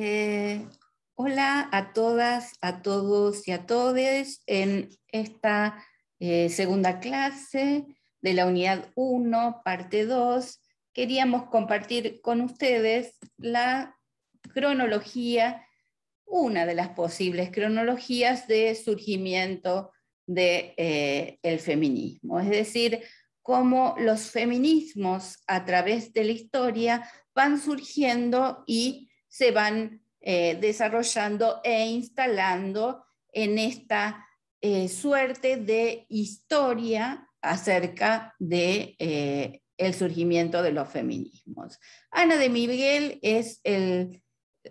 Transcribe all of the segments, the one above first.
Eh, hola a todas, a todos y a todes en esta eh, segunda clase de la unidad 1, parte 2. Queríamos compartir con ustedes la cronología, una de las posibles cronologías de surgimiento del de, eh, feminismo, es decir, cómo los feminismos a través de la historia van surgiendo y se van eh, desarrollando e instalando en esta eh, suerte de historia acerca de eh, el surgimiento de los feminismos. Ana de Miguel es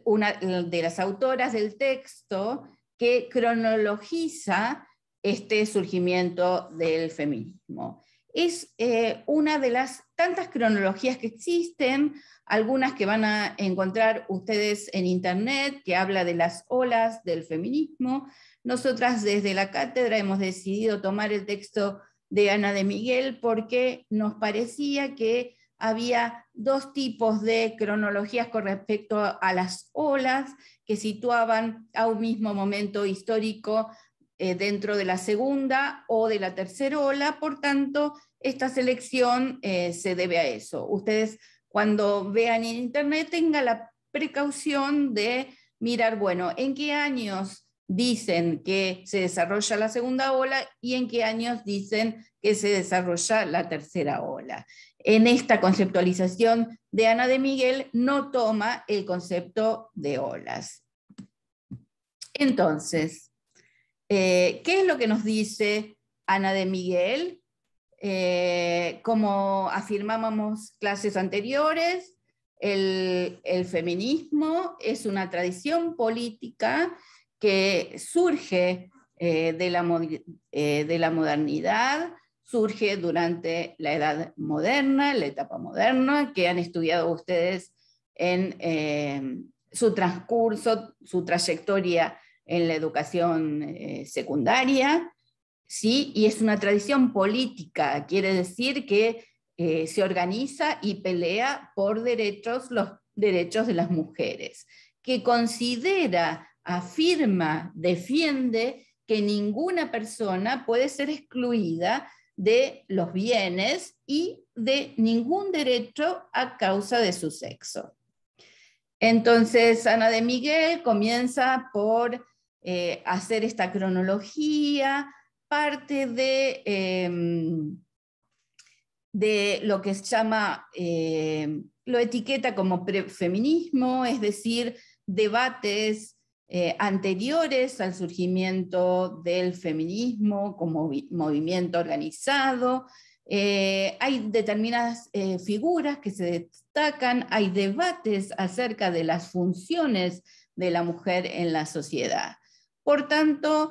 una de las autoras del texto que cronologiza este surgimiento del feminismo es eh, una de las tantas cronologías que existen, algunas que van a encontrar ustedes en Internet, que habla de las olas del feminismo. Nosotras desde la cátedra hemos decidido tomar el texto de Ana de Miguel porque nos parecía que había dos tipos de cronologías con respecto a las olas que situaban a un mismo momento histórico eh, dentro de la segunda o de la tercera ola, por tanto, esta selección eh, se debe a eso. Ustedes cuando vean en Internet tengan la precaución de mirar, bueno, en qué años dicen que se desarrolla la segunda ola y en qué años dicen que se desarrolla la tercera ola. En esta conceptualización de Ana de Miguel no toma el concepto de olas. Entonces, eh, ¿qué es lo que nos dice Ana de Miguel? Eh, como afirmábamos clases anteriores, el, feminismo es una tradición política que surge eh, de, la, eh, de, la, modernidad, surge durante la edad moderna, la etapa moderna, que han estudiado ustedes en su transcurso, su trayectoria en la educación secundaria. ¿sí? y es una tradición política, quiere decir que eh, se organiza y pelea por derechos, los derechos de las mujeres, que considera, afirma, defiende que ninguna persona puede ser excluida de los bienes y de ningún derecho a causa de su sexo. Entonces, Ana de Miguel comienza por eh, hacer esta cronología parte de, em, de lo que se llama, eh, lo etiqueta como feminismo, es decir, debates eh, anteriores al surgimiento del feminismo como movimiento organizado. Eh, hay determinadas figuras que se destacan, hay debates acerca de las funciones de la mujer en la sociedad. Por tanto,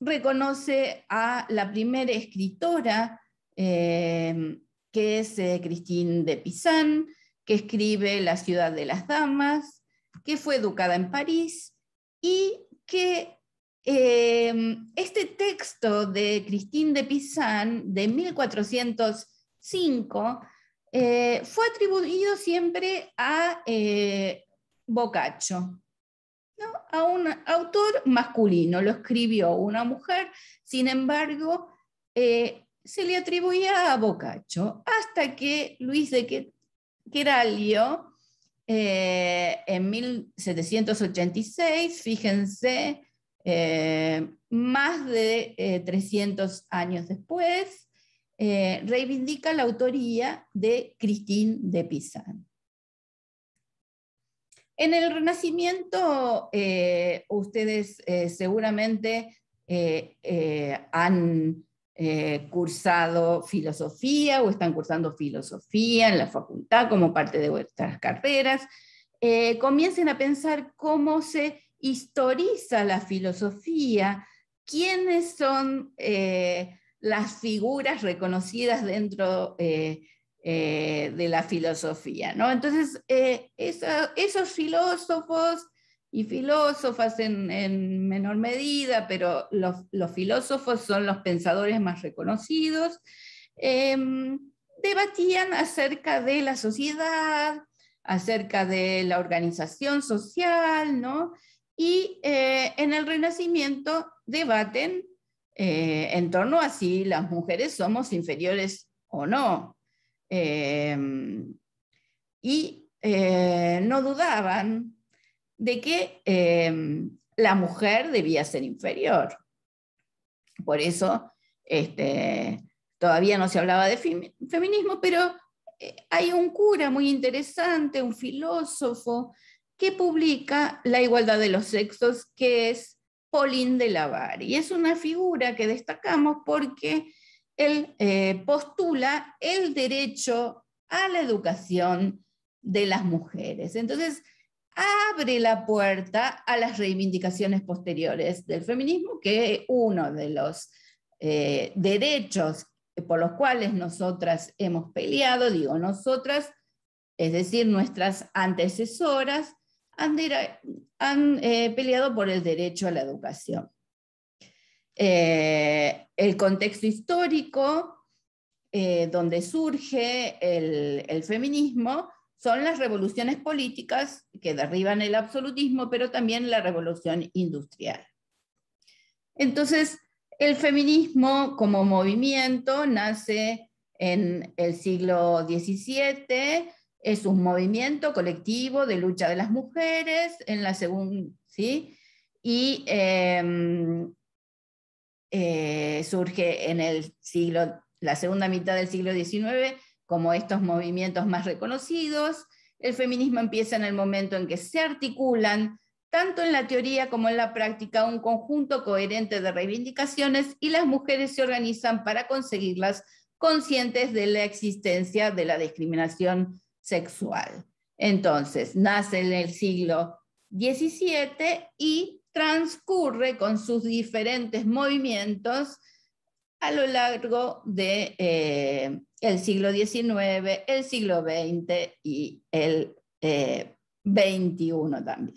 reconoce a la primera escritora, eh, que es Cristine eh, Christine de Pizan, que escribe La ciudad de las damas, que fue educada en París y que eh, este texto de Christine de Pizan de 1405 fue atribuido siempre a Boccaccio a un autor masculino, lo escribió una mujer, sin embargo, eh, se le atribuía a Boccaccio, hasta que Luis de Queralio, eh, en 1786, fíjense, eh, más de 300 años después, reivindica la autoría de Cristín de Pizan. En el Renacimiento, eh, ustedes eh, seguramente eh, han cursado filosofía o están cursando filosofía en la facultad como parte de vuestras carreras. comiencen a pensar cómo se historiza la filosofía, quiénes son las figuras reconocidas dentro de eh, de la filosofía, ¿no? Entonces, eh, esos filósofos y filósofas en, menor medida, pero los, filósofos son los pensadores más reconocidos, em, debatían acerca de la sociedad, acerca de la organización social, ¿no? Y eh, en el Renacimiento debaten en torno a si las mujeres somos inferiores o no, Em, y eh, no dudaban de que em, la mujer debía ser inferior. Por eso este, todavía no se hablaba de feminismo, pero eh, hay un cura muy interesante, un filósofo, que publica La igualdad de los sexos, que es Pauline de Lavar. Y es una figura que destacamos porque él eh, postula el derecho a la educación de las mujeres. Entonces, abre la puerta a las reivindicaciones posteriores del feminismo, que uno de los eh, derechos por los cuales nosotras hemos peleado, digo nosotras, es decir, nuestras antecesoras, han, eh, peleado por el derecho a la educación. Eh, el contexto histórico eh, donde surge el, feminismo son las revoluciones políticas que derriban el absolutismo, pero también la revolución industrial. Entonces, el feminismo como movimiento nace en el siglo XVII, es un movimiento colectivo de lucha de las mujeres en la segunda, ¿sí? Y em, eh, surge en el siglo, la segunda mitad del siglo XIX como estos movimientos más reconocidos. El feminismo empieza en el momento en que se articulan, tanto en la teoría como en la práctica, un conjunto coherente de reivindicaciones y las mujeres se organizan para conseguirlas conscientes de la existencia de la discriminación sexual. Entonces, nace en el siglo XVII y transcurre con sus diferentes movimientos a lo largo del de, eh, el siglo XIX, el siglo XX y el XXI eh, también.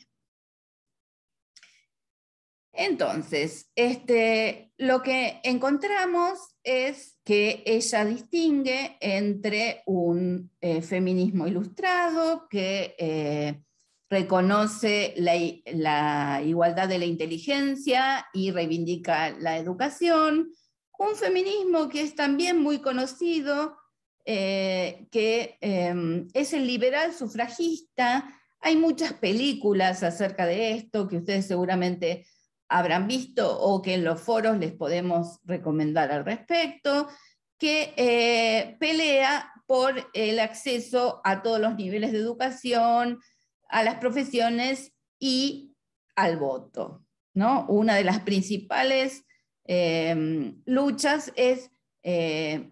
Entonces, este, lo que encontramos es que ella distingue entre un eh, feminismo ilustrado que reconoce la, igualdad de la inteligencia y reivindica la educación. Un feminismo que es también muy conocido, eh, que em, es el liberal sufragista. Hay muchas películas acerca de esto que ustedes seguramente habrán visto o que en los foros les podemos recomendar al respecto, que eh, pelea por el acceso a todos los niveles de educación, a las profesiones y al voto. ¿no? Una de las principales eh, luchas es eh,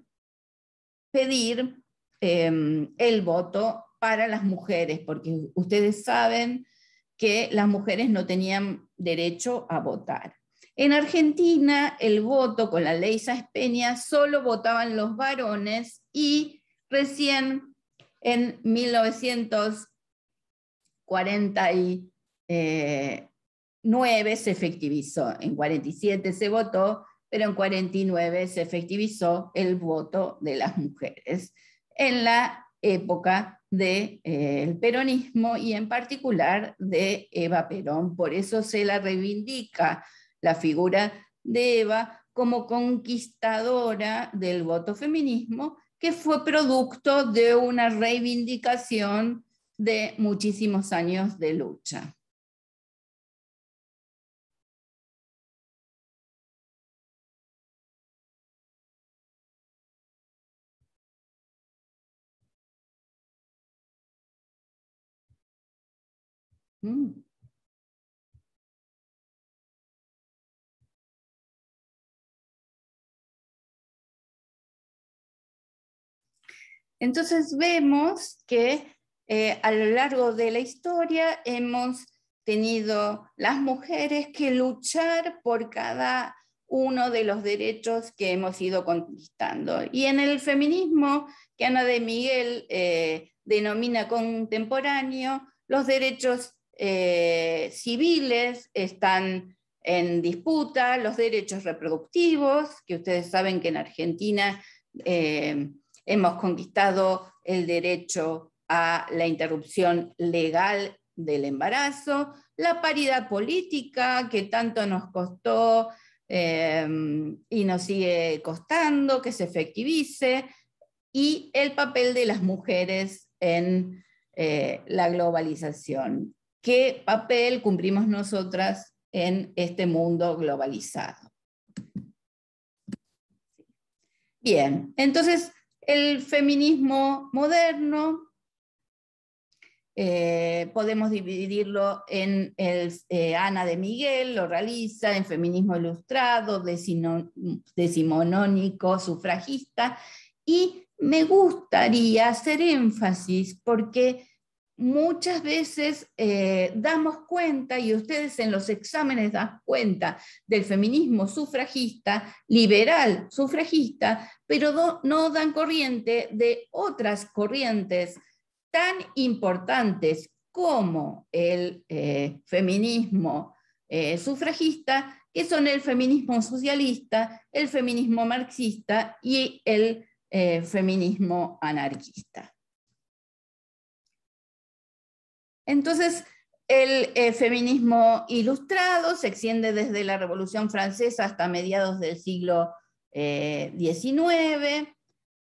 pedir eh, el voto para las mujeres, porque ustedes saben que las mujeres no tenían derecho a votar. En Argentina, el voto con la ley Saspeña solo votaban los varones y recién en 1900 49 eh, se efectivizó, en 47 se votó, pero en 49 se efectivizó el voto de las mujeres en la época del de, eh, peronismo y en particular de Eva Perón. Por eso se la reivindica la figura de Eva como conquistadora del voto feminismo, que fue producto de una reivindicación de muchísimos años de lucha. Mm. Entonces vemos que eh, a lo largo de la historia hemos tenido las mujeres que luchar por cada uno de los derechos que hemos ido conquistando. Y en el feminismo que Ana de Miguel eh, denomina contemporáneo, los derechos eh, civiles están en disputa, los derechos reproductivos, que ustedes saben que en Argentina hemos conquistado el derecho a la interrupción legal del embarazo, la paridad política que tanto nos costó em, y nos sigue costando que se efectivice, y el papel de las mujeres en eh, la globalización. ¿Qué papel cumplimos nosotras en este mundo globalizado? Bien, entonces el feminismo moderno eh, podemos dividirlo en eh, Ana de Miguel, lo realiza, en feminismo ilustrado, decimonónico, sufragista, y me gustaría hacer énfasis porque muchas veces eh, damos cuenta, y ustedes en los exámenes dan cuenta del feminismo sufragista, liberal sufragista, pero no dan corriente de otras corrientes tan importantes como el eh, feminismo eh, sufragista, que son el feminismo socialista, el feminismo marxista y el eh, feminismo anarquista. Entonces, el feminismo ilustrado se extiende desde la Revolución Francesa hasta mediados del siglo XIX.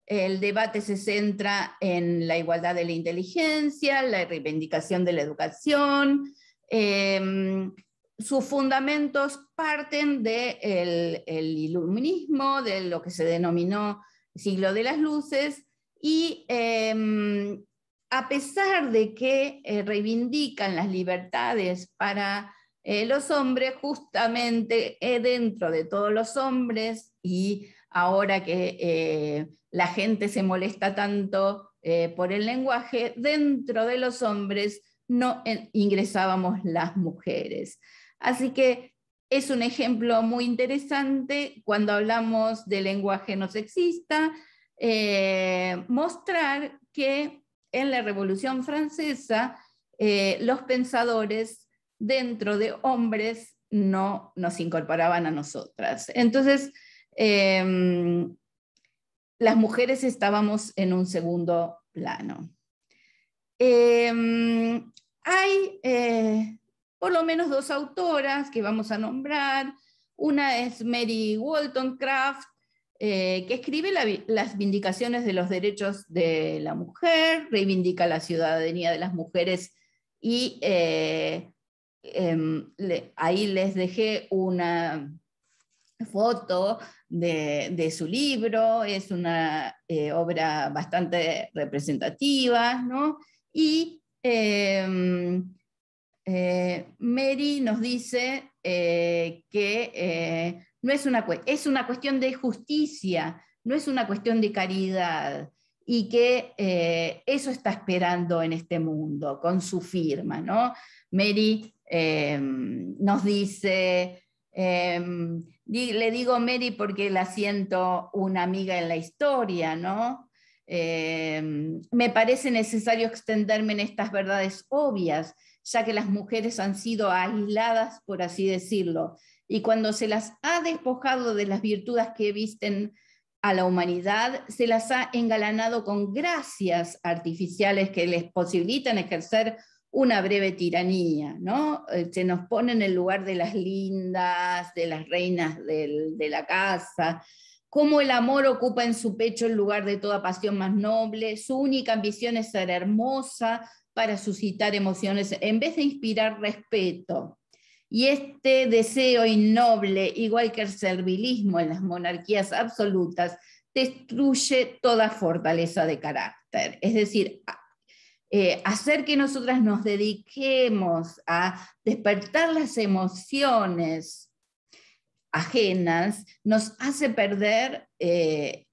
El debate se centra en la igualdad de la inteligencia, la reivindicación de la educación. Em, sus fundamentos parten del iluminismo, de lo que se denominó siglo de las luces, y em, a pesar de que eh, reivindican las libertades para eh, los hombres, justamente eh, dentro de todos los hombres y ahora que eh, la gente se molesta tanto eh, por el lenguaje, dentro de los hombres no eh, ingresábamos las mujeres. Así que es un ejemplo muy interesante cuando hablamos de lenguaje no sexista, mostrar que en la Revolución Francesa los pensadores dentro de hombres no nos incorporaban a nosotras. Entonces, Em, las mujeres estábamos en un segundo plano. Em, hay eh, por lo menos dos autoras que vamos a nombrar. Una es Mary Waltoncraft, eh, que escribe las vindicaciones de los derechos de la mujer, reivindica la ciudadanía de las mujeres y eh, em, ahí les dejé una, foto de, su libro, es una eh, obra bastante representativa, ¿no? Y eh, eh, Mary nos dice que no es, una, es una cuestión de justicia, no es una cuestión de caridad, y que eso está esperando en este mundo con su firma, ¿no? Mary nos dice... Em, le digo Mary porque la siento una amiga en la historia, ¿no? Em, me parece necesario extenderme en estas verdades obvias, ya que las mujeres han sido aisladas, por así decirlo, y cuando se las ha despojado de las virtudes que visten a la humanidad, se las ha engalanado con gracias artificiales que les posibilitan ejercer una breve tiranía, ¿no? Eh, se nos pone en el lugar de las lindas, de las reinas de la casa, como el amor ocupa en su pecho el lugar de toda pasión más noble, su única ambición es ser hermosa para suscitar emociones en vez de inspirar respeto. Y este deseo innoble, igual que el servilismo en las monarquías absolutas, destruye toda fortaleza de carácter. Es decir, eh, hacer que nosotras nos dediquemos a despertar las emociones ajenas, nos hace perder eh,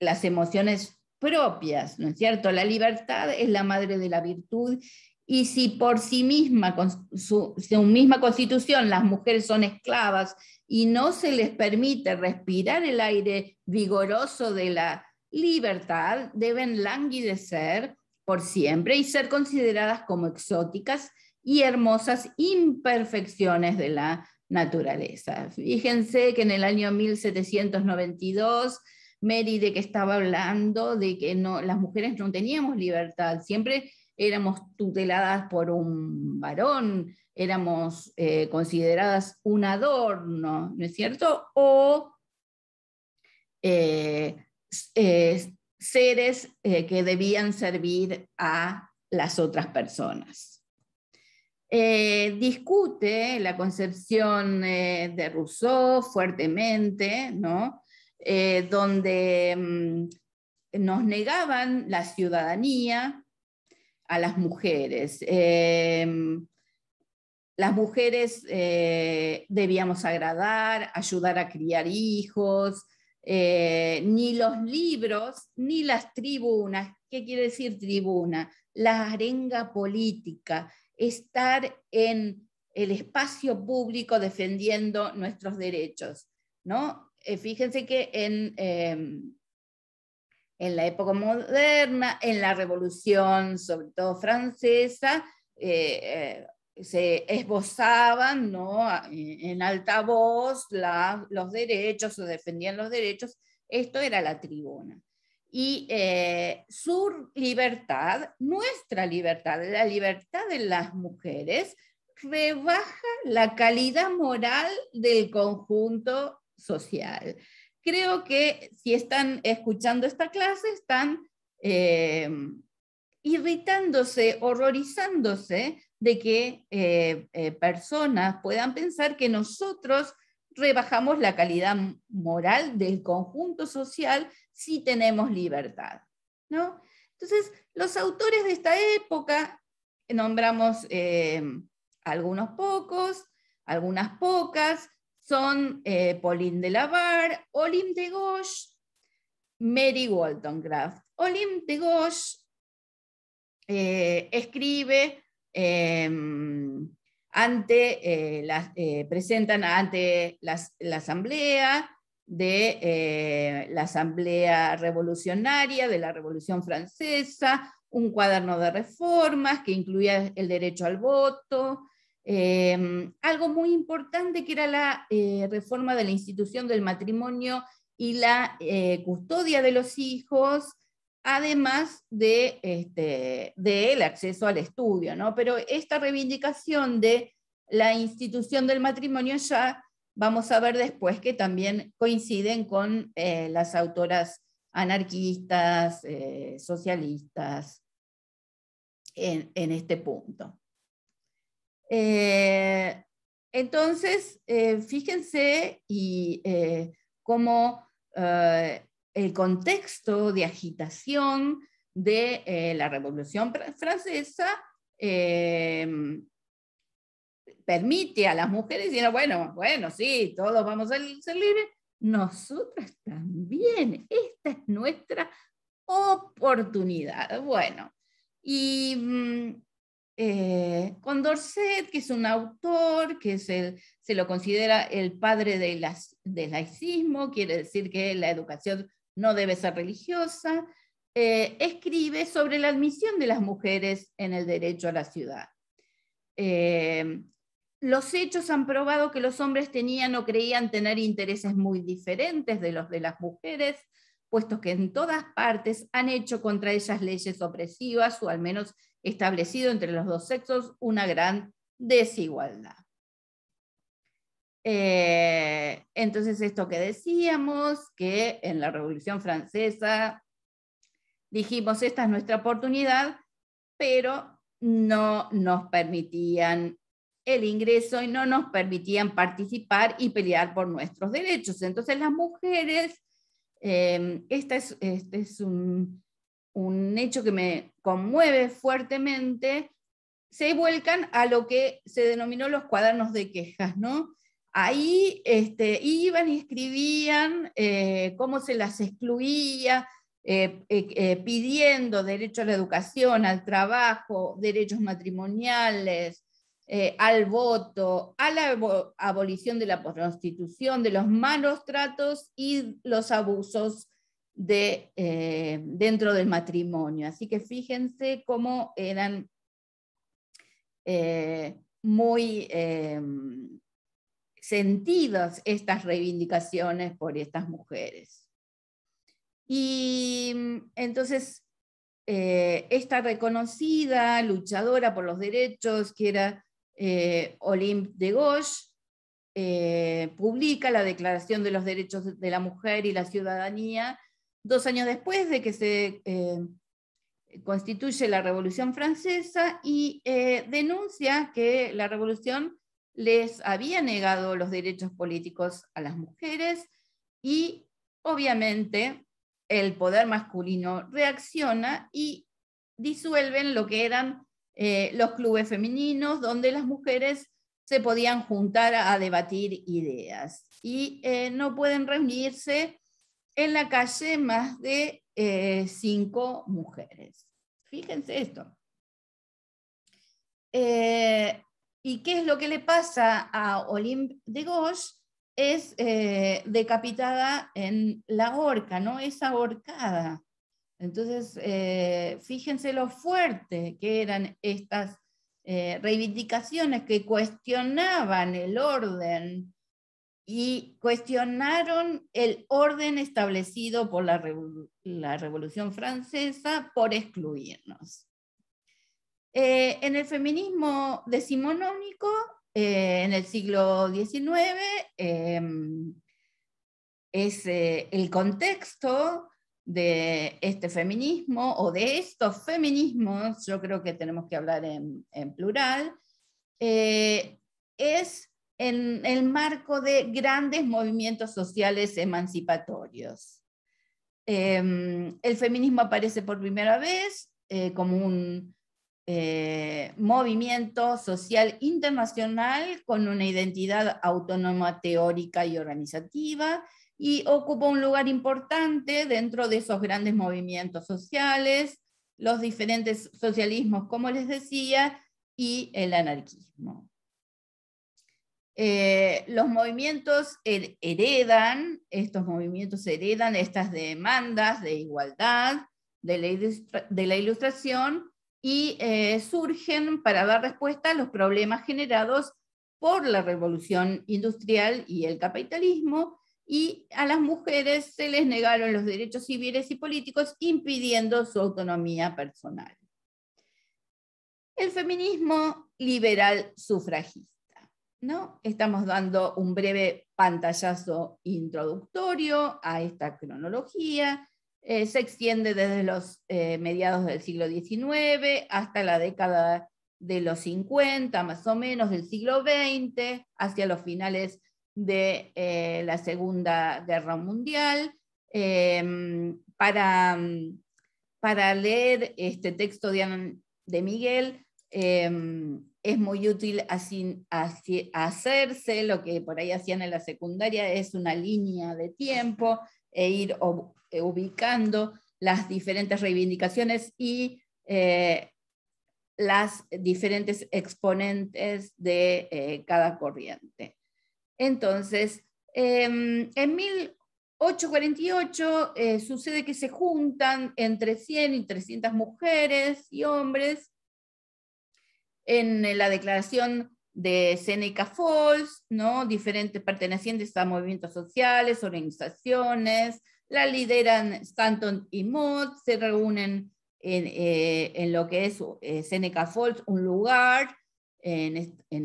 las emociones propias, ¿no es cierto? La libertad es la madre de la virtud y si por sí misma, con su, su, misma constitución, las mujeres son esclavas y no se les permite respirar el aire vigoroso de la libertad, deben languidecer siempre y ser consideradas como exóticas y hermosas imperfecciones de la naturaleza. Fíjense que en el año 1792 Mary de que estaba hablando de que no, las mujeres no teníamos libertad, siempre éramos tuteladas por un varón, éramos eh, consideradas un adorno, ¿no es cierto? O eh, eh, seres eh, que debían servir a las otras personas. Eh, discute la concepción eh, de Rousseau fuertemente, ¿no? donde mm, nos negaban la ciudadanía a las mujeres. Mm, las mujeres debíamos agradar, ayudar a criar hijos, eh, ni los libros, ni las tribunas. ¿Qué quiere decir tribuna? La arenga política, estar en el espacio público defendiendo nuestros derechos. ¿no? Eh, fíjense que en, em, en la época moderna, en la revolución, sobre todo francesa, eh, se esbozaban en alta voz los derechos o defendían los derechos. Esto era la tribuna. Y eh, su libertad, nuestra libertad, la libertad de las mujeres, rebaja la calidad moral del conjunto social. Creo que si están escuchando esta clase, están eh, irritándose, horrorizándose de que eh, eh, personas puedan pensar que nosotros rebajamos la calidad moral del conjunto social si tenemos libertad. ¿no? Entonces, los autores de esta época, nombramos eh, algunos pocos, algunas pocas, son Pauline de Lavar, Olim de Gauche, Mary Waltoncraft. Olim de Gauche escribe Em, ante, eh, eh, presentan ante la Asamblea de eh, la Asamblea Revolucionaria, de la Revolución Francesa, un cuaderno de reformas que incluía el derecho al voto, em, algo muy importante que era la reforma de la institución del matrimonio y la custodia de los hijos, además de, este, de el acceso al estudio, ¿no? Pero esta reivindicación de la institución del matrimonio ya vamos a ver después que también coinciden con eh, las autoras anarquistas, eh, socialistas, en, este punto. Eh, entonces, fíjense y cómo el contexto de agitación de eh, la Revolución Francesa em, permite a las mujeres decir, bueno, bueno, sí, todos vamos a ser libres, nosotras también, esta es nuestra oportunidad. Bueno, y mm, eh, Condorcet, que es un autor, que se lo considera el padre del, del laicismo, quiere decir que la educación no debe ser religiosa, eh, escribe sobre la admisión de las mujeres en el derecho a la ciudad. Eh, los hechos han probado que los hombres tenían o creían tener intereses muy diferentes de los de las mujeres, puesto que en todas partes han hecho contra ellas leyes opresivas o al menos establecido entre los dos sexos una gran desigualdad. Eh, entonces, esto que decíamos, que en la Revolución Francesa dijimos, esta es nuestra oportunidad, pero no nos permitían el ingreso y no nos permitían participar y pelear por nuestros derechos. Entonces las mujeres, eh, este es, un, un hecho que me conmueve fuertemente, se vuelcan a lo que se denominó los cuadernos de quejas, ¿no? Ahí este, iban y escribían eh, cómo se las excluía, eh, eh, pidiendo derecho a la educación, al trabajo, derechos matrimoniales, al voto, a la abolición de la prostitución, de los malos tratos y los abusos de, dentro del matrimonio. Así que fíjense cómo eran muy em, sentidas estas reivindicaciones por estas mujeres. Y mm, entonces, eh, esta reconocida luchadora por los derechos, que era eh, Olympe de Gauche, eh, publica la Declaración de los Derechos de la Mujer y la Ciudadanía dos años después de que se constituye la Revolución Francesa y denuncia que la Revolución les había negado los derechos políticos a las mujeres y obviamente el poder masculino reacciona y disuelven lo que eran eh, los clubes femeninos donde las mujeres se podían juntar a, debatir ideas y eh, no pueden reunirse en la calle más de eh, cinco mujeres. Fíjense esto. ¿Y qué es lo que le pasa a Olympe de Gauche? Es eh, decapitada en la horca, ¿no? Es ahorcada. Entonces, eh, fíjense lo fuerte que eran estas eh, reivindicaciones que cuestionaban el orden y cuestionaron el orden establecido por la, la Revolución Francesa por excluirnos. Eh, en el feminismo decimonónico, eh, en el siglo XIX, em, es eh, el contexto de este feminismo o de estos feminismos, yo creo que tenemos que hablar en plural, es en el marco de grandes movimientos sociales emancipatorios. Em, el feminismo aparece por primera vez como un eh, movimiento social internacional con una identidad autónoma teórica y organizativa y ocupa un lugar importante dentro de esos grandes movimientos sociales, los diferentes socialismos, como les decía, y el anarquismo. Eh, los movimientos heredan, estos movimientos heredan estas demandas de igualdad, de la ilustración, y eh, surgen para dar respuesta a los problemas generados por la revolución industrial y el capitalismo, y a las mujeres se les negaron los derechos civiles y políticos, impidiendo su autonomía personal. El feminismo liberal sufragista. Estamos dando un breve pantallazo introductorio a esta cronología eh, se extiende desde los eh, mediados del siglo XIX hasta la década de los 50, más o menos, del siglo XX, hacia los finales de eh, la Segunda Guerra Mundial. Em, mm, para, leer este texto de, Miguel, em, es muy útil hacerse lo que por ahí hacían en la secundaria, es una línea de tiempo e ir eh, ubicando las diferentes reivindicaciones y eh, las diferentes exponentes de eh, cada corriente. Entonces, em, en 1848 sucede que se juntan entre 100 y 300 mujeres y hombres en la declaración de Seneca Falls, ¿no? Diferentes pertenecientes a este movimientos sociales, organizaciones, la lideran Stanton y Mott, se reúnen en, eh, lo que es eh, Seneca Falls, un lugar en,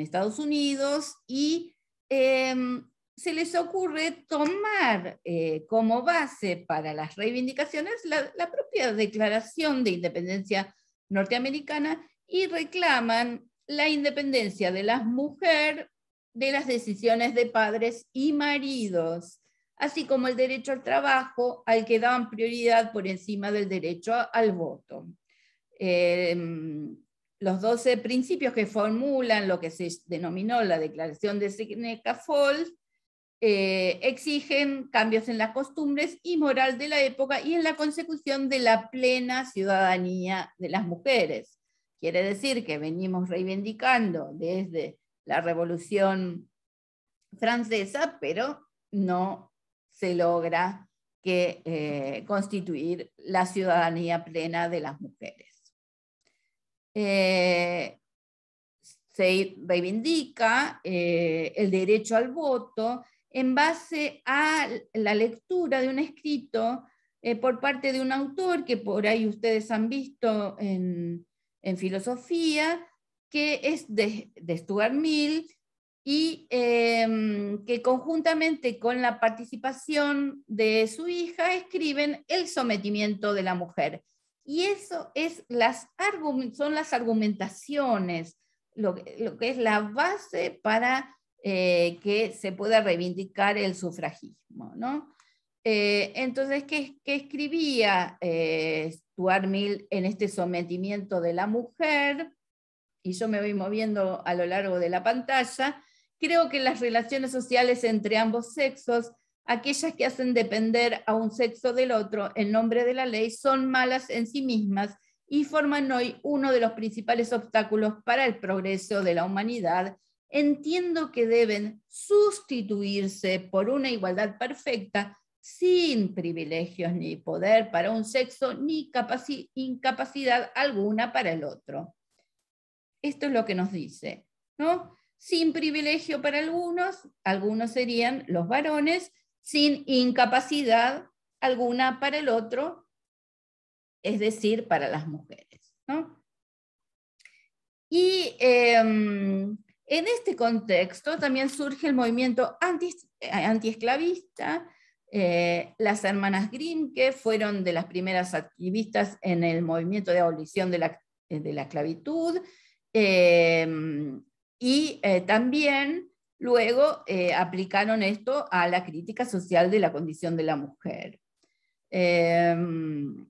Estados Unidos, y em, se les ocurre tomar eh, como base para las reivindicaciones la, la propia Declaración de Independencia norteamericana y reclaman la independencia de las mujeres de las decisiones de padres y maridos, así como el derecho al trabajo, al que daban prioridad por encima del derecho al voto. Em, los 12 principios que formulan lo que se denominó la declaración de Seneca-Falls eh, exigen cambios en las costumbres y moral de la época y en la consecución de la plena ciudadanía de las mujeres Quiere decir que venimos reivindicando desde la Revolución Francesa, pero no se logra eh, constituir la ciudadanía plena de las mujeres. Eh, se reivindica eh, el derecho al voto en base a la lectura de un escrito por parte de un autor que por ahí ustedes han visto en, en filosofía, que es de, Stuart Mill y em, que conjuntamente con la participación de su hija escriben El sometimiento de la mujer. Y eso es las son las argumentaciones, lo, que es la base para eh, que se pueda reivindicar el sufragismo. ¿no? Eh, entonces, ¿qué, escribía eh, Stuart Mill en este sometimiento de la mujer? Y yo me voy moviendo a lo largo de la pantalla. Creo que las relaciones sociales entre ambos sexos, aquellas que hacen depender a un sexo del otro en nombre de la ley, son malas en sí mismas y forman hoy uno de los principales obstáculos para el progreso de la humanidad. Entiendo que deben sustituirse por una igualdad perfecta sin privilegios ni poder para un sexo, ni incapacidad alguna para el otro. Esto es lo que nos dice, ¿no? Sin privilegio para algunos, algunos serían los varones, sin incapacidad alguna para el otro, es decir, para las mujeres, ¿no? Y em, en este contexto también surge el movimiento anti, antiesclavista, eh, las hermanas Grimke fueron de las primeras activistas en el movimiento de abolición de la, eh, esclavitud eh, y también luego aplicaron esto a la crítica social de la condición de la mujer. Em,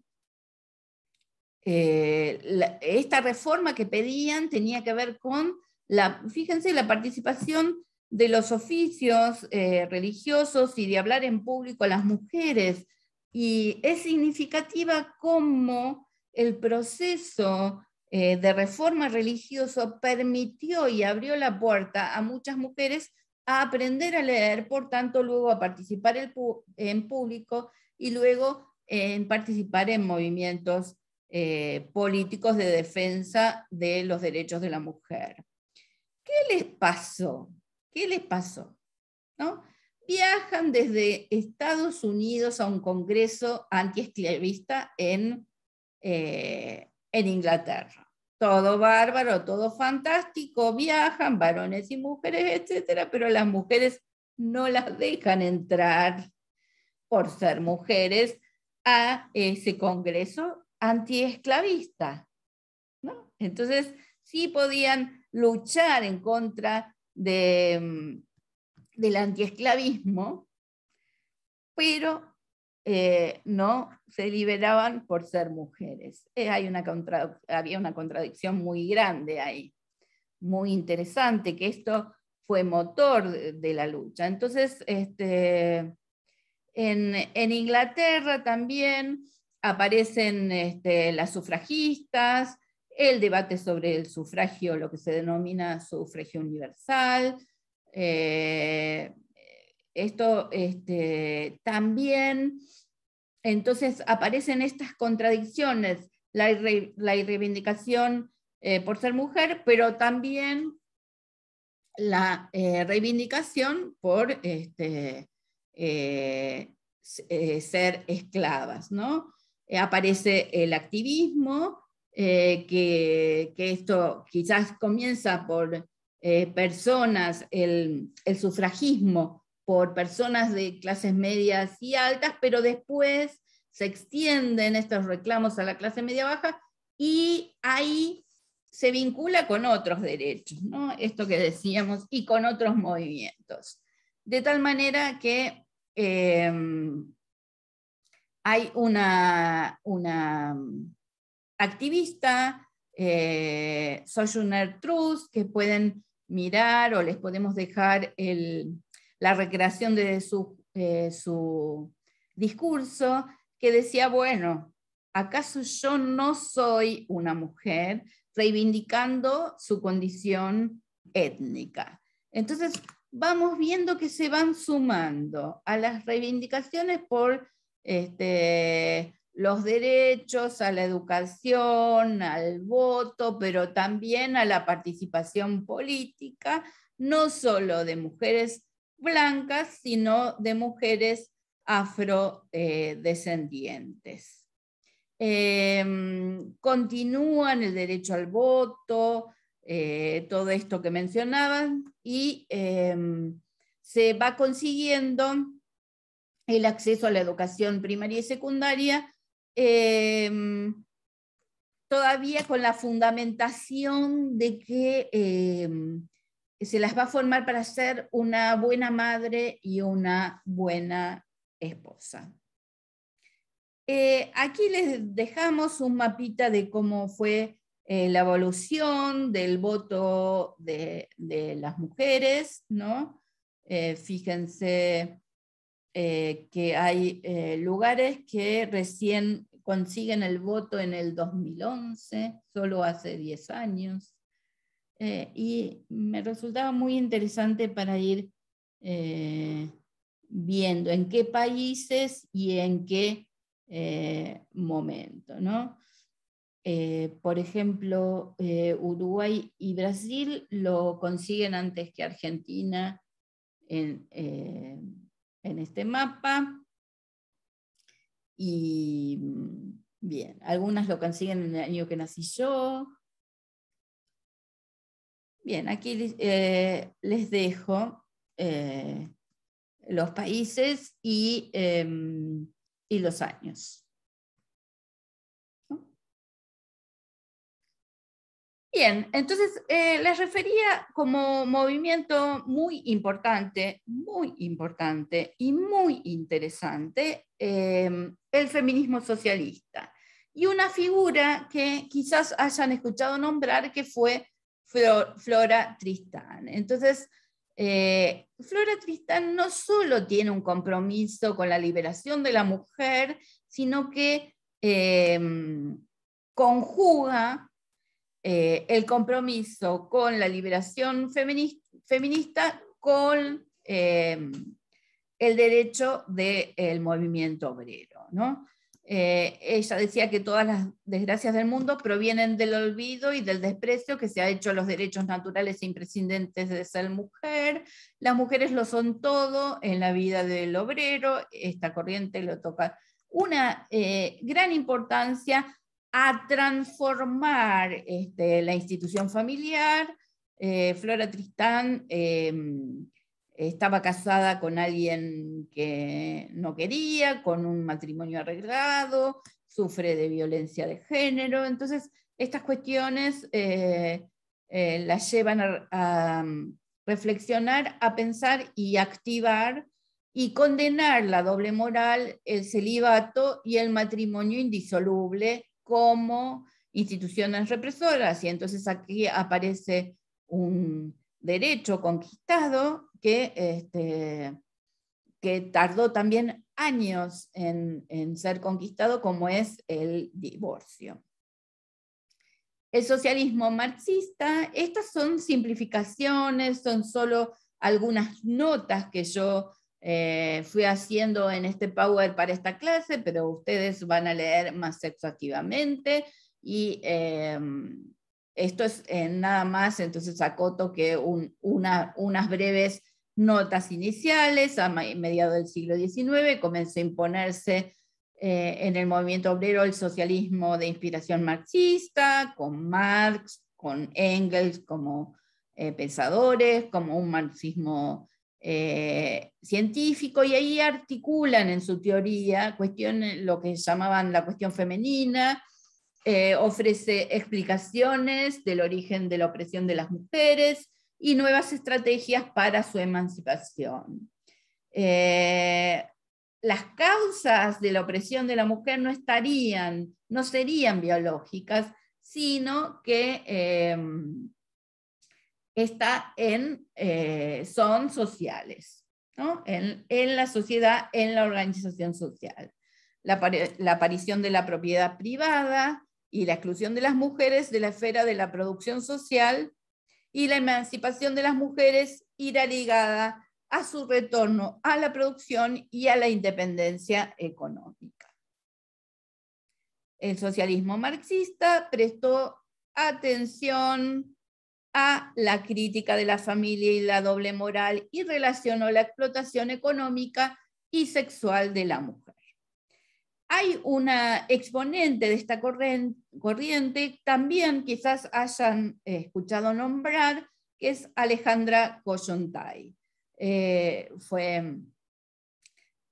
esta reforma que pedían tenía que ver con la, fíjense, la participación de los oficios eh, religiosos y de hablar en público a las mujeres. Y es significativa cómo el proceso eh, de reforma religioso permitió y abrió la puerta a muchas mujeres a aprender a leer, por tanto luego a participar en público y luego en participar en movimientos eh, políticos de defensa de los derechos de la mujer. ¿Qué les pasó? ¿Qué les pasó? Viajan desde Estados Unidos a un congreso antiesclavista en, eh, en Inglaterra. Todo bárbaro, todo fantástico, viajan varones y mujeres, etcétera, pero las mujeres no las dejan entrar por ser mujeres a ese congreso antiesclavista. Entonces, sí podían luchar en contra de, mm, del antiesclavismo, pero eh, no se liberaban por ser mujeres. Eh, hay una había una contradicción muy grande ahí, muy interesante, que esto fue motor de, la lucha. Entonces, este, en, Inglaterra también aparecen este, las sufragistas, el debate sobre el sufragio, lo que se denomina sufragio universal. Eh, esto este, también, entonces aparecen estas contradicciones, la, reivindicación eh, por ser mujer, pero también la eh, reivindicación por este, ser esclavas. aparece el activismo, eh, que, esto quizás comienza por eh, personas, el, sufragismo por personas de clases medias y altas, pero después se extienden estos reclamos a la clase media baja y ahí se vincula con otros derechos, ¿no? esto que decíamos, y con otros movimientos. De tal manera que eh, hay una, una activista, soy eh, Sojourner Truth, que pueden mirar o les podemos dejar la recreación de su, eh, su discurso, que decía, bueno, ¿acaso yo no soy una mujer reivindicando su condición étnica? Entonces, vamos viendo que se van sumando a las reivindicaciones por este, los derechos, a la educación, al voto, pero también a la participación política, no solo de mujeres blancas, sino de mujeres afrodescendientes. Eh, em, continúan el derecho al voto, eh, todo esto que mencionaban, y em, se va consiguiendo el acceso a la educación primaria y secundaria Em, todavía con la fundamentación de que em, se las va a formar para ser una buena madre y una buena esposa. Eh, aquí les dejamos un mapita de cómo fue eh, la evolución del voto de, las mujeres, ¿no? Eh, fíjense eh, que hay eh, lugares que recién consiguen el voto en el 2011, solo hace 10 años. Eh, y me resultaba muy interesante para ir viendo en qué países y en qué momento. por ejemplo, Uruguay y Brasil lo consiguen antes que Argentina en en este mapa. Y mm, bien, algunas lo consiguen en el año que nací yo. Bien, aquí eh, les dejo eh, los países y em, los años. Bien, entonces eh, les refería como movimiento muy importante, muy importante y muy interesante em, el feminismo socialista. Y una figura que quizás hayan escuchado nombrar que fue Flora Tristán. Entonces, eh, Flora Tristán no solo tiene un compromiso con la liberación de la mujer, sino que em, conjuga eh, el compromiso con la liberación feminista, con eh, el derecho del movimiento obrero. Eh, ella decía que todas las desgracias del mundo provienen del olvido y del desprecio que se ha hecho a los derechos naturales imprescindentes de ser mujer. Las mujeres lo son todo en la vida del obrero, esta corriente lo toca una gran importancia a transformar este, la institución familiar. Eh, Flora Tristán em, estaba casada con alguien que no quería, con un matrimonio arreglado, sufre de violencia de género. Entonces, estas cuestiones eh, eh, las llevan a reflexionar, a pensar y activar y condenar la doble moral, el celibato y el matrimonio indisoluble como instituciones represoras. Y entonces aquí aparece un derecho conquistado que, este, que tardó también años en, en ser conquistado, como es el divorcio. El socialismo marxista, estas son simplificaciones, son solo algunas notas que yo eh, fui haciendo en este Power para esta clase, pero ustedes van a leer más sexo activamente y em, esto es nada más, entonces acoto que unas breves notas iniciales a mediados del siglo XIX comenzó a imponerse eh, en el movimiento obrero el socialismo de inspiración marxista, con Marx, con Engels como eh, pensadores, como un marxismo eh, científico y ahí articulan en su teoría eh, lo que llamaban la cuestión femenina, eh, ofrece explicaciones del origen de la opresión de las mujeres y nuevas estrategias para su emancipación. las causas de la opresión de la mujer no estarían, no serían biológicas, sino que está en, eh, son sociales, en, la sociedad, en la organización social. La, la aparición de la propiedad privada y la exclusión de las mujeres de la esfera de la producción social y la emancipación de las mujeres irá ligada a su retorno a la producción y a la independencia económica. El socialismo marxista prestó atención a la crítica de la familia y la doble moral y relacionó la explotación económica y sexual de la mujer. Hay una exponente de esta corriente, también quizás hayan escuchado nombrar, que es Alejandra Koyontai. Eh, fue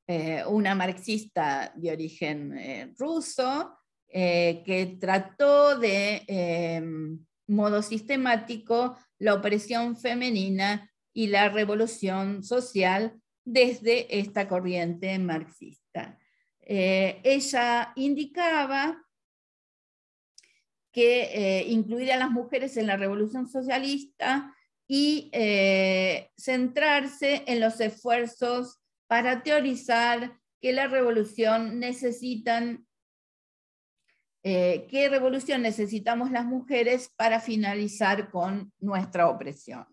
eh, una marxista de origen eh, ruso que trató de em, modo sistemático la opresión femenina y la revolución social desde esta corriente marxista. Eh, ella indicaba que eh, incluir a las mujeres en la revolución socialista y eh, centrarse en los esfuerzos para teorizar que la revolución necesitan eh, qué revolución necesitamos las mujeres para finalizar con nuestra opresión.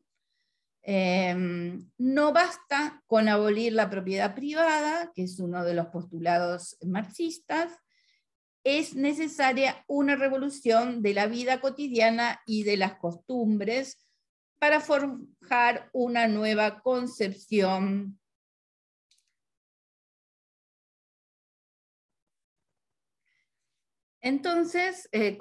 Em, no basta con abolir la propiedad privada, que es uno de los postulados marxistas, es necesaria una revolución de la vida cotidiana y de las costumbres para forjar una nueva concepción Entonces, eh,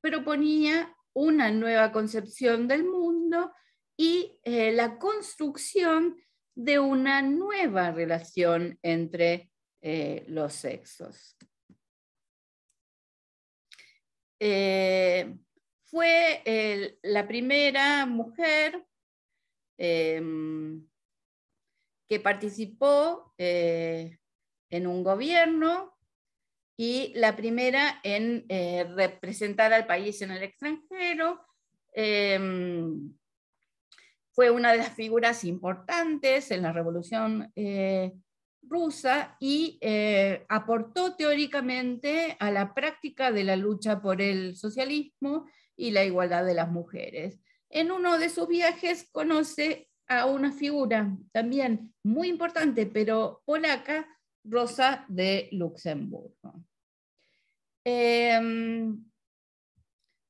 proponía una nueva concepción del mundo y eh, la construcción de una nueva relación entre eh, los sexos. Eh, fue la primera mujer em, que participó en un gobierno y la primera en eh, representar al país en el extranjero. Em, fue una de las figuras importantes en la Revolución eh, Rusa y eh, aportó teóricamente a la práctica de la lucha por el socialismo y la igualdad de las mujeres. En uno de sus viajes conoce a una figura también muy importante, pero polaca, Rosa de Luxemburgo. Em,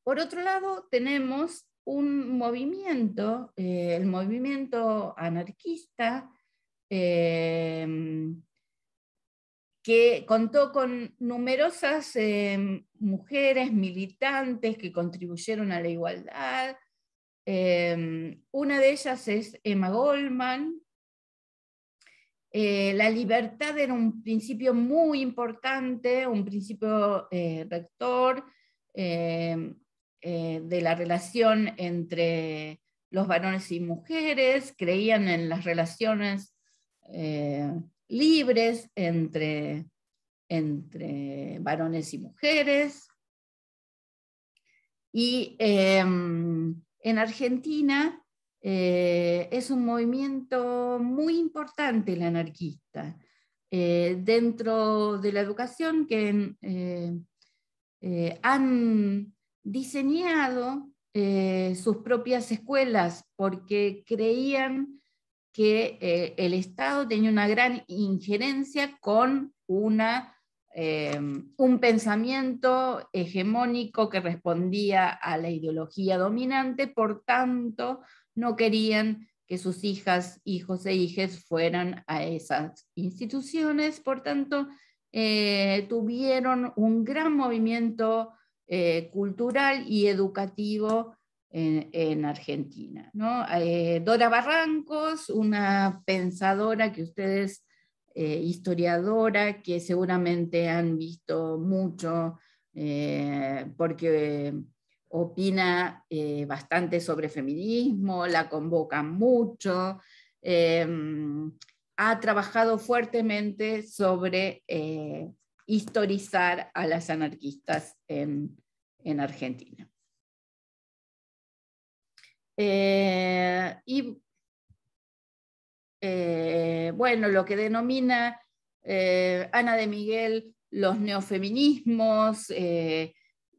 por otro lado, tenemos un movimiento, eh, el movimiento anarquista, em, que contó con numerosas em, mujeres militantes que contribuyeron a la igualdad. una de ellas es Emma Goldman, eh, la libertad era un principio muy importante, un principio eh, rector eh, de la relación entre los varones y mujeres, creían en las relaciones libres entre varones y mujeres. Y em, en Argentina eh, es un movimiento muy importante el anarquista eh, dentro de la educación que eh, han diseñado sus propias escuelas porque creían que el Estado tenía una gran injerencia con una un pensamiento hegemónico que respondía a la ideología dominante, por tanto, no querían que sus hijas, hijos e hijas fueran a esas instituciones. Por tanto, eh, tuvieron un gran movimiento eh, cultural y educativo en, Argentina. ¿no? Eh, Dora Barrancos, una pensadora que ustedes, historiadora, que seguramente han visto mucho, porque opina eh, bastante sobre feminismo, la convoca mucho, em, ha trabajado fuertemente sobre eh, historizar a las anarquistas en, Argentina. Eh, y bueno, lo que denomina Ana de Miguel los neofeminismos,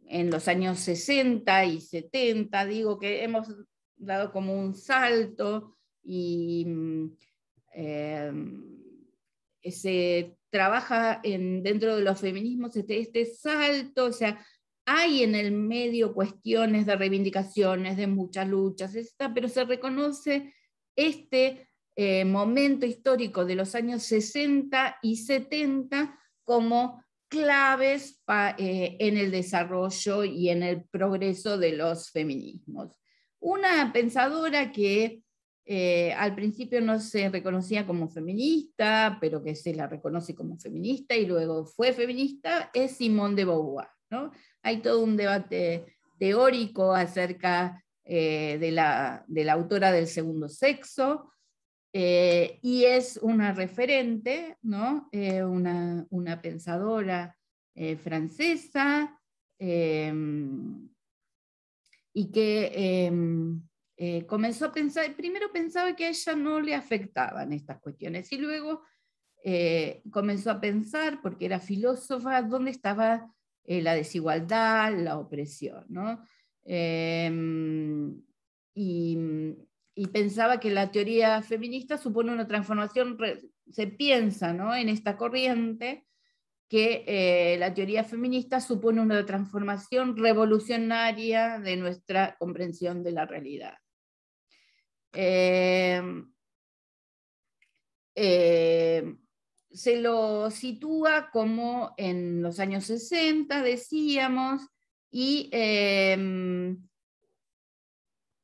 en los años 60 y 70, digo que hemos dado como un salto y eh, se trabaja en, dentro de los feminismos este, este salto, o sea, hay en el medio cuestiones de reivindicaciones, de muchas luchas, pero se reconoce este eh, momento histórico de los años 60 y 70 como claves eh, en el desarrollo y en el progreso de los feminismos. Una pensadora que eh, al principio no se reconocía como feminista, pero que se la reconoce como feminista y luego fue feminista, es Simone de Beauvoir. Hay todo un debate teórico acerca eh, de la autora del segundo sexo, eh, y es una referente, ¿no? Eh, una, pensadora eh, francesa em, y que em, comenzó a pensar, primero pensaba que a ella no le afectaban estas cuestiones y luego comenzó a pensar, porque era filósofa, dónde estaba la desigualdad, la opresión, ¿no? Em, y y pensaba que la teoría feminista supone una transformación, se piensa ¿no? en esta corriente que eh, la teoría feminista supone una transformación revolucionaria de nuestra comprensión de la realidad. Eh, eh, se lo sitúa como en los años 60, decíamos, y